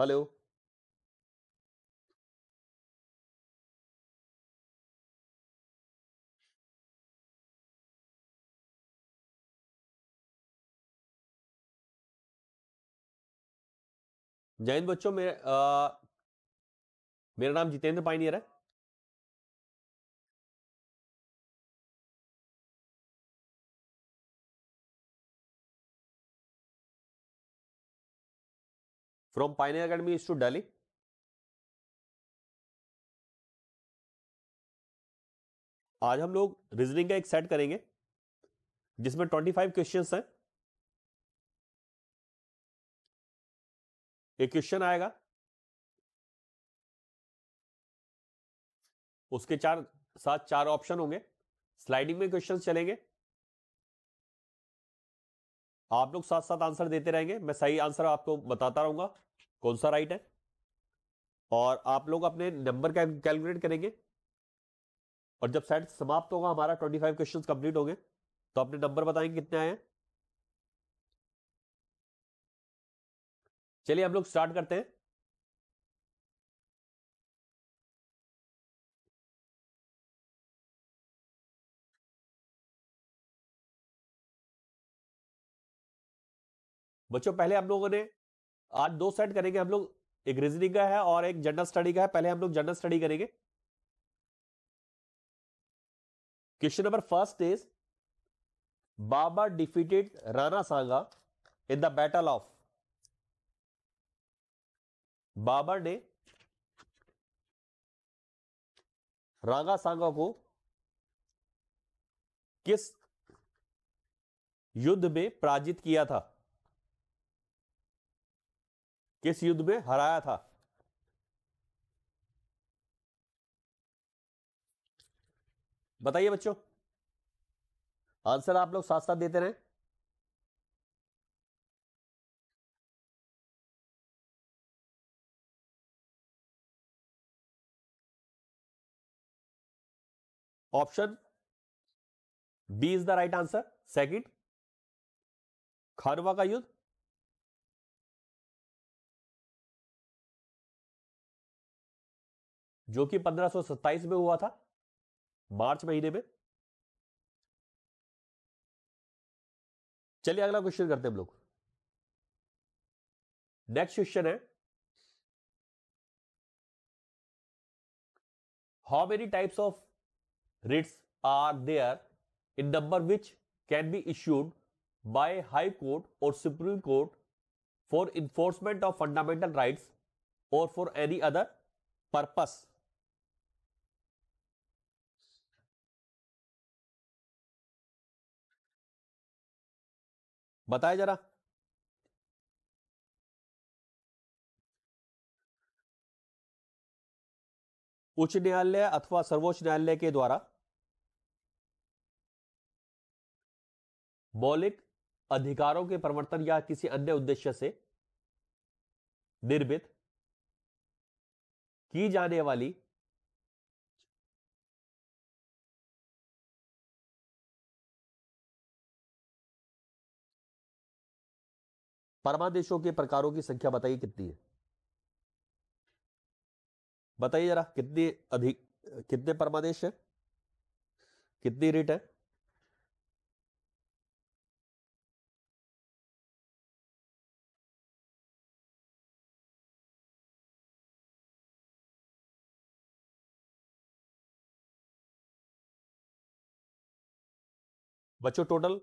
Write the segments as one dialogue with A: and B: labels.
A: Hello Jain बच्चों मेरे आ, मेरा नाम जितेंद्र पाइनियर है from Pioneer academy is to आज हम लोग रीजनिंग का एक सेट करेंगे जिसमें 25 क्वेश्चंस हैं एक क्वेश्चन आएगा उसके चार साथ चार ऑप्शन होंगे
B: स्लाइडिंग में क्वेश्चंस चलेंगे आप लोग साथ साथ आंसर देते रहेंगे मैं सही आंसर आपको बताता रहूंगा कौन सा राइट है और आप लोग अपने नंबर कैलकुलेट करेंगे और जब सेट समाप्त होगा हमारा ट्वेंटी फाइव क्वेश्चन कंप्लीट होंगे तो अपने नंबर बताएंगे कितने आए हैं
A: चलिए हम लोग स्टार्ट करते हैं बच्चों पहले हम लोगों ने आज दो सेट करेंगे हम लोग एक रीजनिंग का है और एक जनरल
B: स्टडी का है पहले हम लोग जनरल स्टडी करेंगे question number first is Babur defeated Rana Sanga in the battle of Babur ने रागा सांगा को किस युद्ध में पराजित किया था किस युद्ध में हराया था बताइए बच्चों
A: आंसर आप लोग साथ साथ देते रहे option B is the right answer second Khanwa का युद्ध जो कि 1527 में हुआ था मार्च महीने में चलिए अगला क्वेश्चन करते हैं हम लोग नेक्स्ट क्वेश्चन है how many types of writs are
B: there in number which can be issued by high court और supreme court for enforcement of fundamental rights और फॉर एनी अदर
A: पर्पस बताए जरा उच्च न्यायालय अथवा सर्वोच्च न्यायालय के द्वारा
B: मौलिक अधिकारों के प्रवर्तन या किसी अन्य उद्देश्य से निर्मित
A: की जाने वाली परमादेशों के प्रकारों की संख्या बताइए कितनी है
B: बताइए जरा कितनी अधिक कितने परमादेश है कितनी
A: रेट है बच्चों total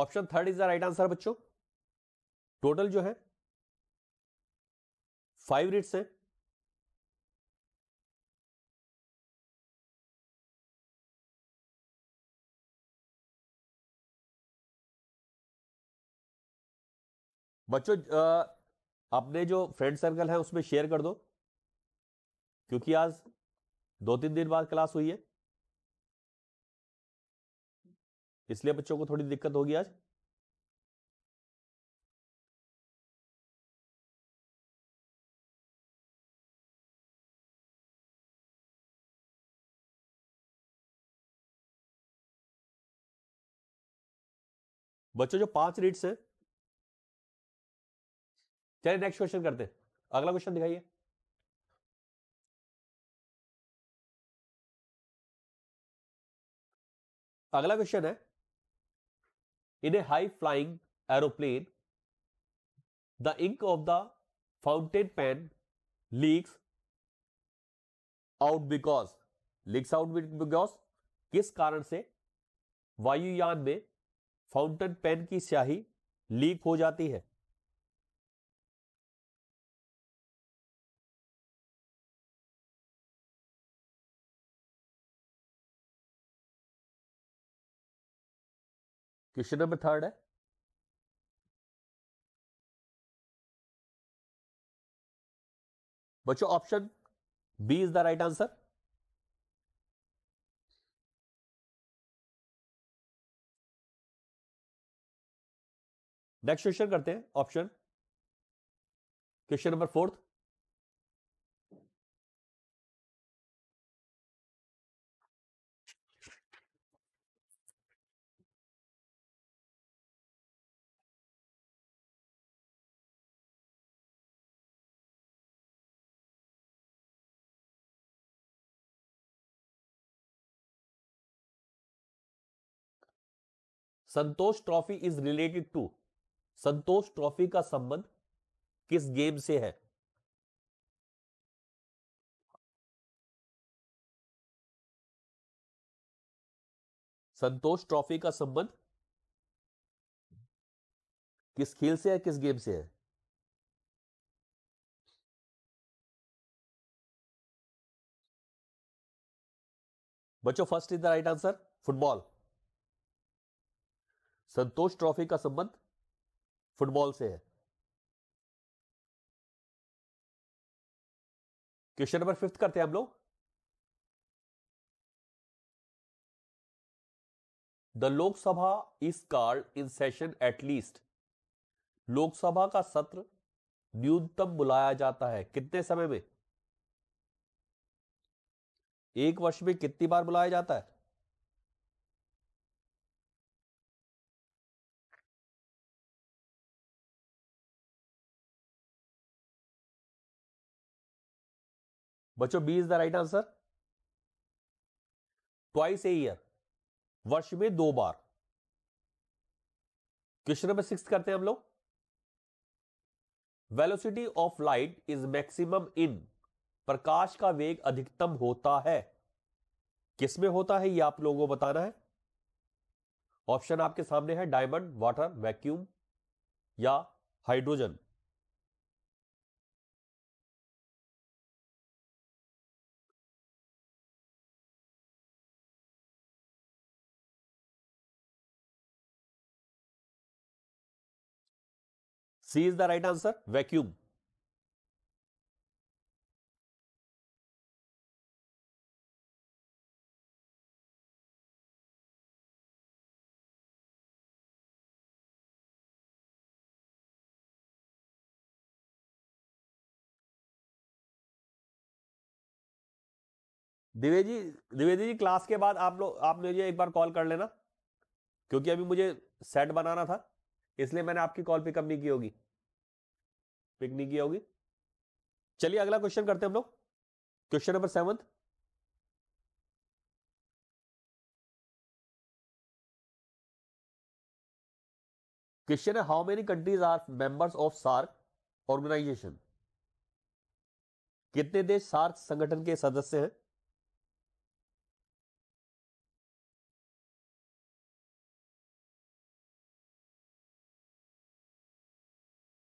A: option third is the right answer बच्चों टोटल जो है फाइव रिट्स है बच्चों अपने जो फ्रेंड सर्कल है उसमें शेयर कर दो
B: क्योंकि आज दो तीन दिन बाद क्लास हुई है
A: इसलिए बच्चों को थोड़ी दिक्कत होगी आज बच्चों जो पांच रीड्स है चलिए नेक्स्ट क्वेश्चन करते हैं अगला क्वेश्चन दिखाइए अगला क्वेश्चन है In a high flying
B: aeroplane, the ink of the fountain pen leaks out because leaks out because किस कारण से वायुयान में फाउंटेन पेन की स्याही
A: लीक हो जाती है किस नंबर थर्ड है बच्चों option B is the right answer next question करते हैं option question number fourth Santosh trophy is related to Santosh trophy का संबंध किस गेम से है संतोष ट्रॉफी का संबंध किस खेल से है किस गेम से है बच्चों first is the
B: right answer football Santosh trophy का संबंध
A: फुटबॉल से है क्वेश्चन नंबर फिफ्थ करते हैं हम लोग
B: the Lok Sabha is called in session at least Lok Sabha का सत्र न्यूनतम बुलाया जाता है कितने समय में एक वर्ष में कितनी बार बुलाया जाता है
A: बच्चों B is the right answer twice a
B: year वर्ष में दो बार क्वेश्चन नंबर सिक्स करते हैं हम लोग velocity of light is maximum in प्रकाश का वेग अधिकतम होता है किस में होता है ये आप लोगों को बताना है ऑप्शन आपके सामने है डायमंड वाटर वैक्यूम
A: या hydrogen C is the right answer vacuum Dwivedi Dwivedi ji class के बाद आप लोग
B: आप मुझे एक बार कॉल कर लेना क्योंकि अभी मुझे सेट बनाना था इसलिए मैंने आपकी कॉल पिकअप नहीं की होगी पिक नहीं की होगी चलिए अगला क्वेश्चन
A: करते हैं हम लोग क्वेश्चन नंबर सेवंथ क्वेश्चन है how many countries are members of SAARC organisation कितने देश सार्क संगठन के सदस्य हैं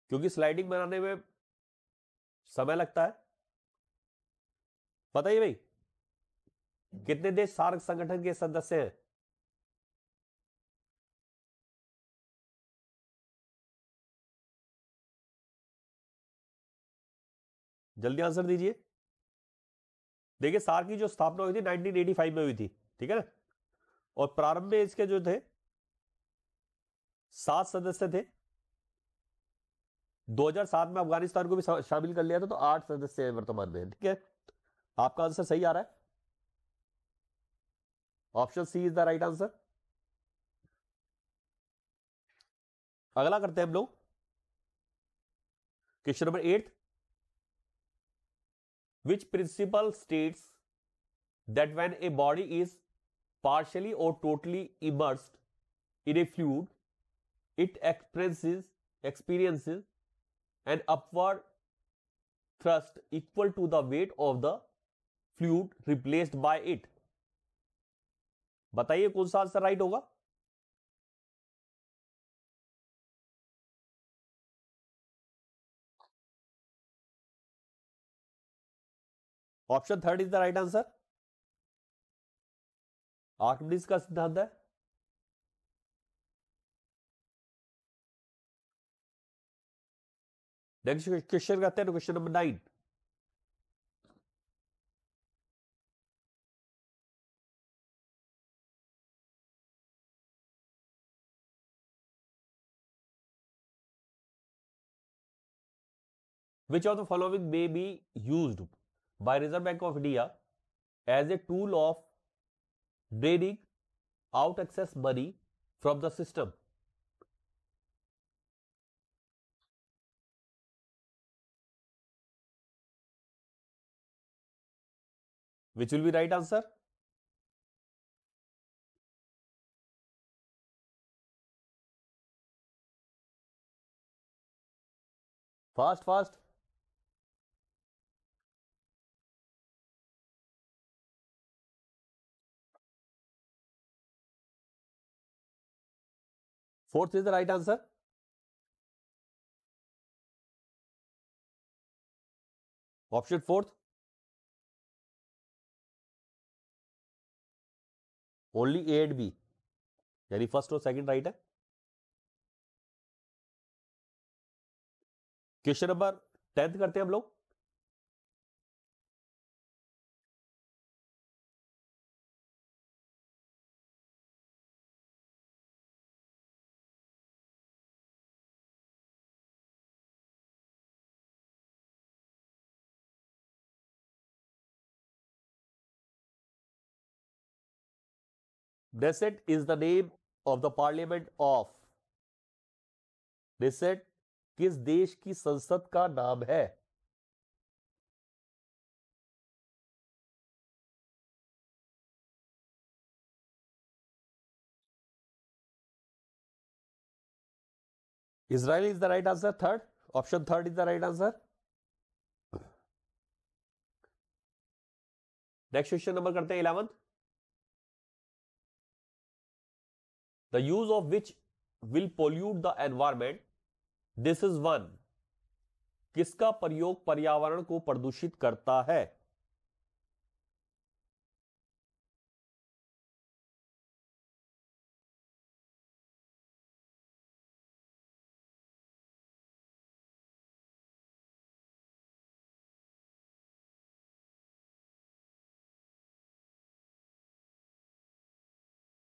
A: क्योंकि स्लाइडिंग बनाने में समय लगता है
B: पता ही भाई कितने देश सार्क संगठन के
A: सदस्य हैं जल्दी आंसर दीजिए देखिए सार्क की जो स्थापना हुई थी 1985 में हुई थी ठीक है ना
B: और प्रारंभ में इसके जो थे सात सदस्य थे 2007 में अफगानिस्तान को भी शामिल कर लिया था तो आठ सदस्य हैं वर्तमान में ठीक है आपका आंसर सही आ रहा है option C is the right answer अगला करते हैं हम लोग question number eight which principle states that when a body is partially और totally immerse in a fluid it expresses experiences and upward thrust equal to the weight of the fluid replaced by it
A: बताइए कौन सा answer right होगा option third is the right answer Archimedes का सिद्धांत है Next question, करते हैं question which of the following may be
B: used by reserve bank of india as a tool of draining
A: out excess money from the system Which will be right answer? Fast, fast. Fourth is the right answer. Option fourth. Only A and B यानी first और second right है question number tenth करते हैं हम लोग Deset is the name of the parliament of Deset किस देश की संसद का नाम है Israel is the right answer third option third is the right answer
B: next question number करते हैं eleventh the use of which will pollute the environment this is one किसका प्रयोग पर्यावरण को प्रदूषित
A: करता है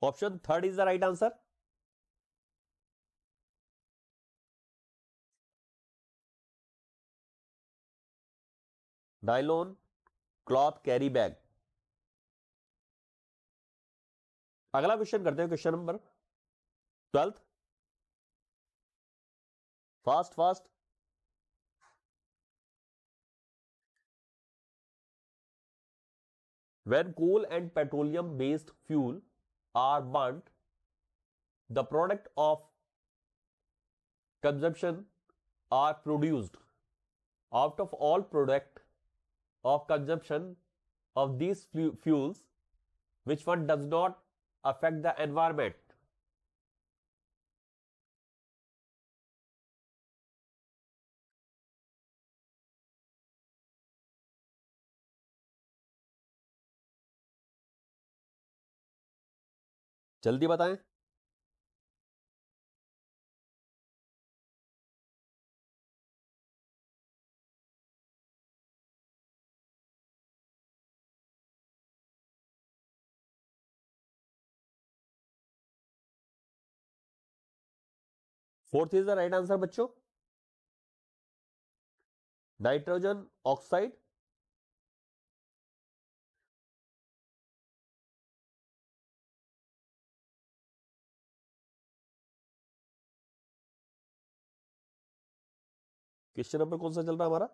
A: option third is the right answer nylon cloth carry bag अगला क्वेश्चन करते हैं question number twelfth fast fast when coal and petroleum based fuel
B: are burnt the product of consumption are produced out of all product of consumption of these fuels which one does not
A: affect the environment. जल्दी बताएं fourth is the right answer बच्चों nitrogen oxide question number कौन सा चल रहा है हमारा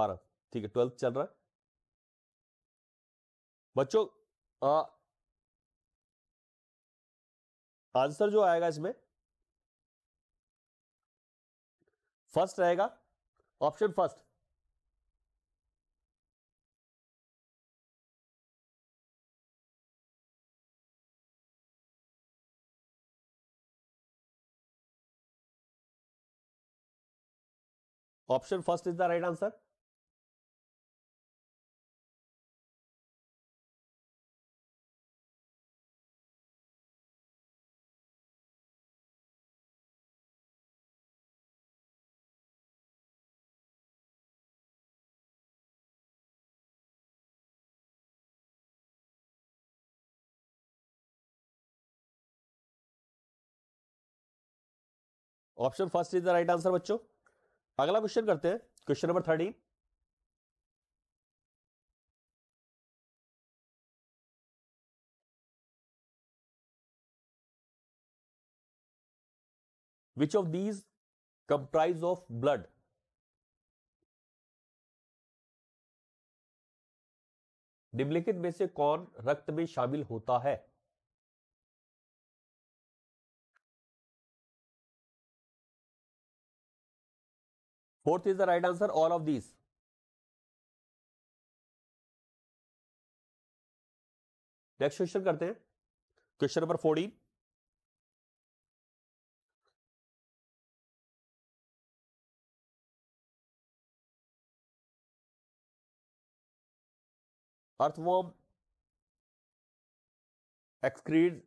A: बारह ठीक है ट्वेल्थ चल रहा है बच्चों
B: आंसर जो आएगा इसमें
A: फर्स्ट रहेगा option first option first is the right answer option first is the right answer बच्चों अगला क्वेश्चन करते हैं question number thirteen which of these comprise of blood निम्नलिखित में से कौन रक्त में शामिल होता है fourth is the right answer all of these next question करते हैं question number fourteen earthworm excrete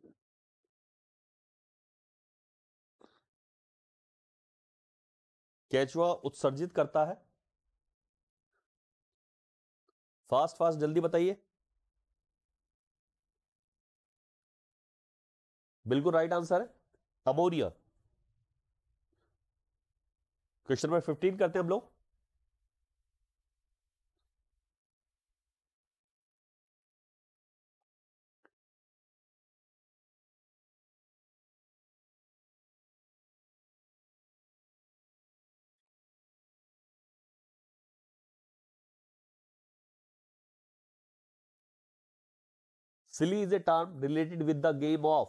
A: कैचुआ उत्सर्जित करता है
B: फास्ट फास्ट जल्दी बताइए बिल्कुल राइट आंसर है अमोनिया क्वेश्चन नंबर 15 करते हैं हम लोग
A: Silly is a term related with the game of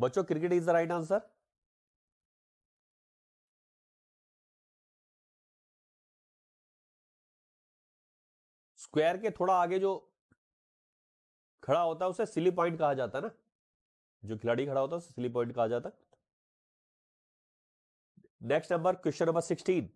A: बच्चों cricket is the right answer square के थोड़ा आगे जो
B: खड़ा होता है उसे सिली पॉइंट कहा जाता है ना जो खिलाड़ी खड़ा होता है उसे सिली पॉइंट कहा जाता
A: है next number question number sixteen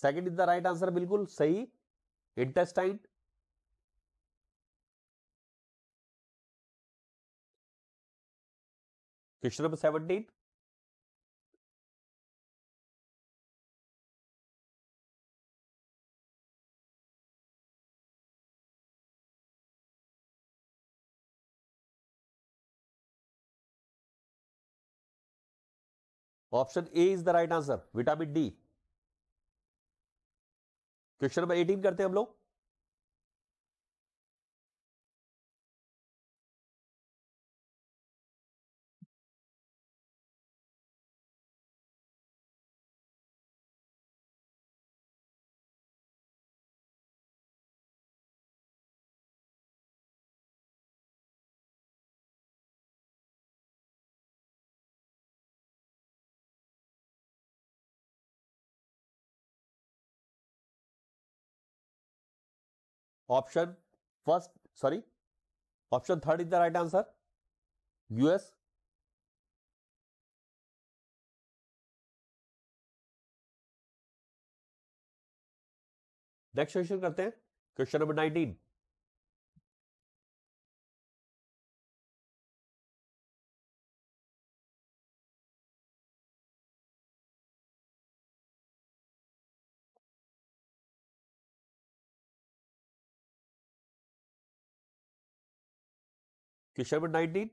A: second is the right answer बिल्कुल सही intestine question number seventeen option A is the right answer vitamin D question number eighteen करते हैं हम लोग option first sorry option third is the right answer US next question करते हैं question number nineteen कि शेवन नाइनटीन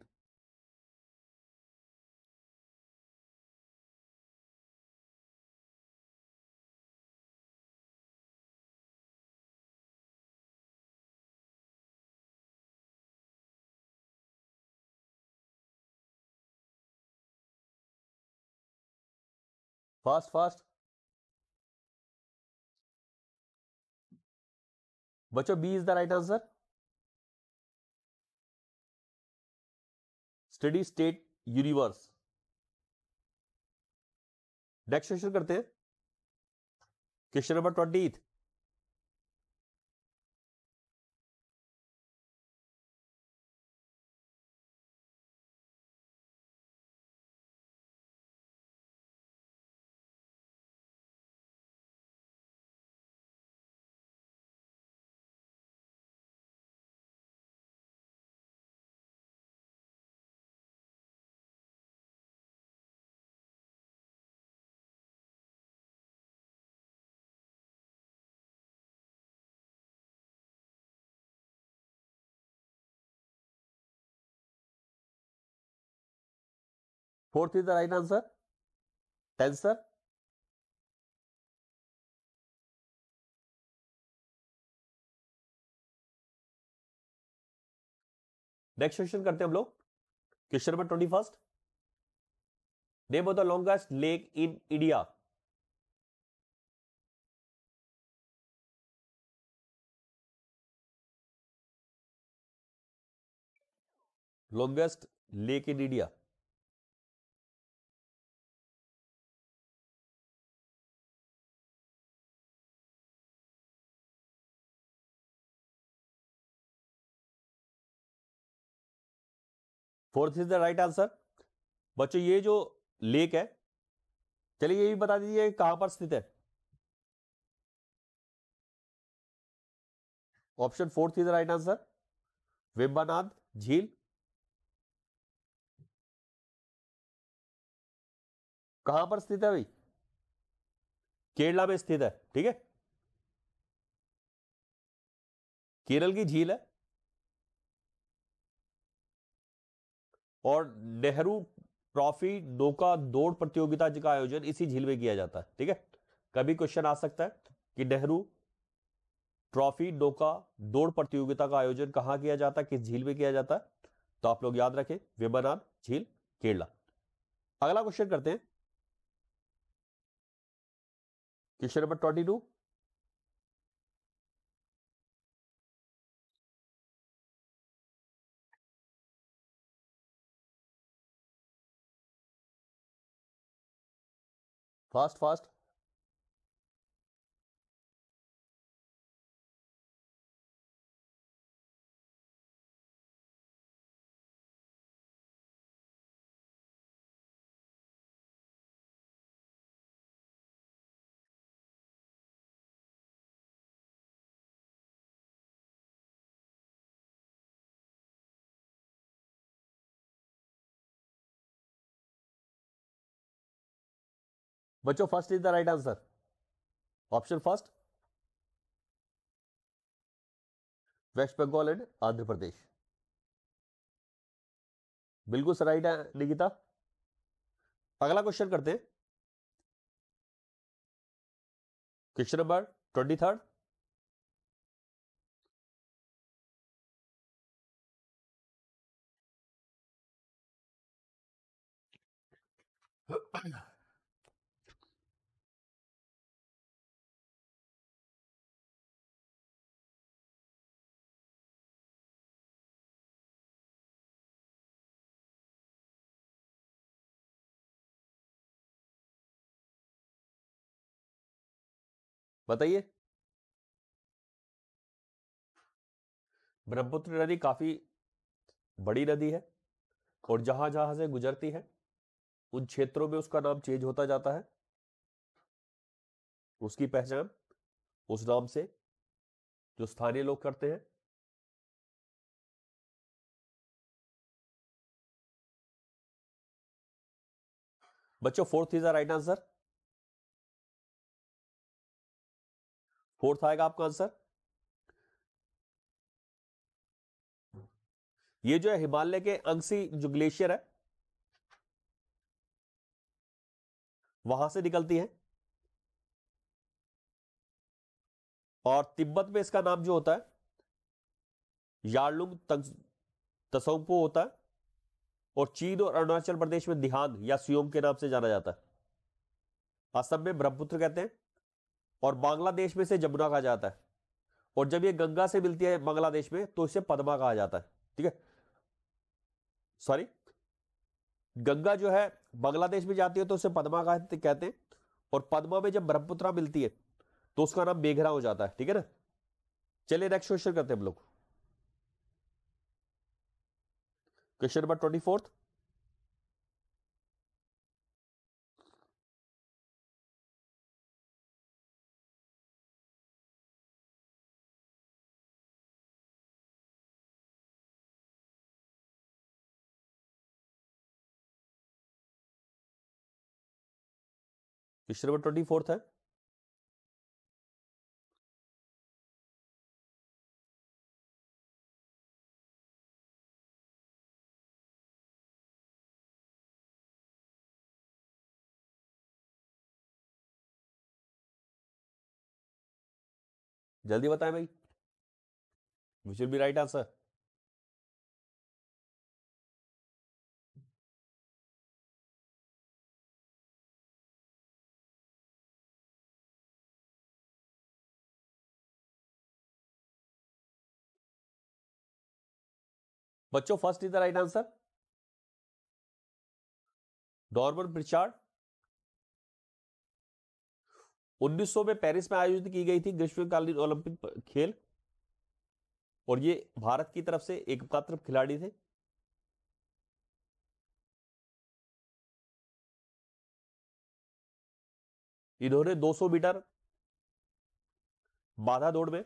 A: फास्ट फास्ट बच्चों B is the right answer steady state
B: universe next question करते हैं
A: question number twenty Fourth is the right answer. Tensor. Next question करते हैं हम लोग question number twenty first name of the longest lake in India longest lake in India fourth is the right answer
B: बच्चों ये जो lake है चलिए ये भी बता दीजिए कहां पर स्थित है option fourth is the right answer Vembanad झील
A: कहां पर स्थित है भाई केरला में स्थित है ठीक है केरल
B: की झील है और नेहरू ट्रॉफी नौका दौड़ प्रतियोगिता का आयोजन इसी झील में किया जाता है ठीक है कभी क्वेश्चन आ सकता है कि नेहरू ट्रॉफी नौका दौड़ प्रतियोगिता का आयोजन कहाँ किया जाता है किस झील में किया जाता है तो आप लोग याद रखें वेबनान झील केरला अगला क्वेश्चन करते हैं
A: question number twenty two fast fast बच्चों first is the right answer option first
B: West Bengal and Andhra Pradesh बिल्कुल सर राइट है
A: निकिता अगला क्वेश्चन करते हैं question number twenty third Yeah. बताइए
B: ब्रह्मपुत्र नदी काफी बड़ी नदी है और जहां जहां से गुजरती है उन क्षेत्रों में उसका नाम चेंज होता जाता है
A: उसकी पहचान उस नाम से जो स्थानीय लोग करते हैं बच्चों fourth is the right answer fourth आएगा आपका आंसर
B: ये जो है हिमालय के अंगसी जो ग्लेशियर है वहां से निकलती है और तिब्बत में इसका नाम जो होता है यार्लुंग तसोंगपो होता है और चीन और अरुणाचल प्रदेश में दिहांग या सियोम के नाम से जाना जाता है असम में ब्रह्मपुत्र कहते हैं और बांग्लादेश में से जमुना कहा जाता है और जब ये गंगा से मिलती है बांग्लादेश में तो इसे पदमा कहा जाता है ठीक है सॉरी गंगा जो है बांग्लादेश में जाती है तो उसे पदमा कहते हैं और पदमा में जब ब्रह्मपुत्रा मिलती है तो उसका नाम मेघरा हो जाता है ठीक है ना चलिए नेक्स्ट क्वेश्चन करते हैं हम लोग question number twenty fourth
A: question number twenty fourth है जल्दी बताएं भाई which will be right answer बच्चों first is the right answer Dorman Pritchard
B: 1900 में पेरिस में आयोजित की गई थी ग्रीष्मकालीन ओलंपिक खेल और ये भारत की तरफ से एकमात्र खिलाड़ी थे
A: इन्होंने 200 मीटर बाधा दौड़ में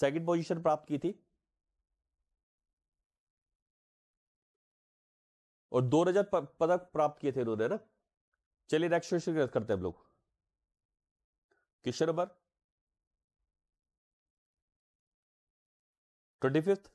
A: सेकंड
B: पोजीशन प्राप्त की थी और दो रजत पदक प्राप्त किए थे इन्होंने ना चलिए नेक्स्ट क्वेश्चन करते हैं हम लोग
A: क्वेश्चन नंबर ट्वेंटी फिफ्थ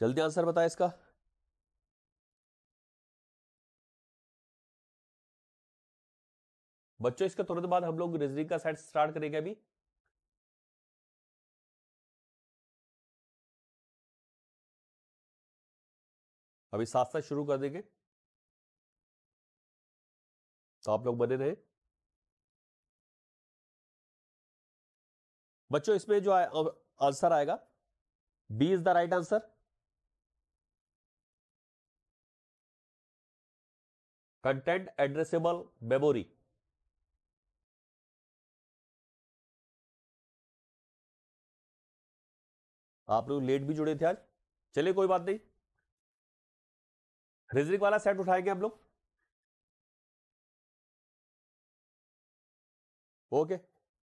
A: जल्दी आंसर बताए इसका बच्चों इसके तुरंत बाद हम लोग रीजनिंग का सेट स्टार्ट करेंगे अभी अभी साथ साथ शुरू कर देंगे तो आप लोग बने रहे बच्चों इसमें जो
B: आंसर आएगा B is the right answer
A: content addressable memory आप लोग लेट भी जुड़े थे आज चलिए कोई बात नहीं रिजरिक वाला सेट उठाएंगे हम लोग ओके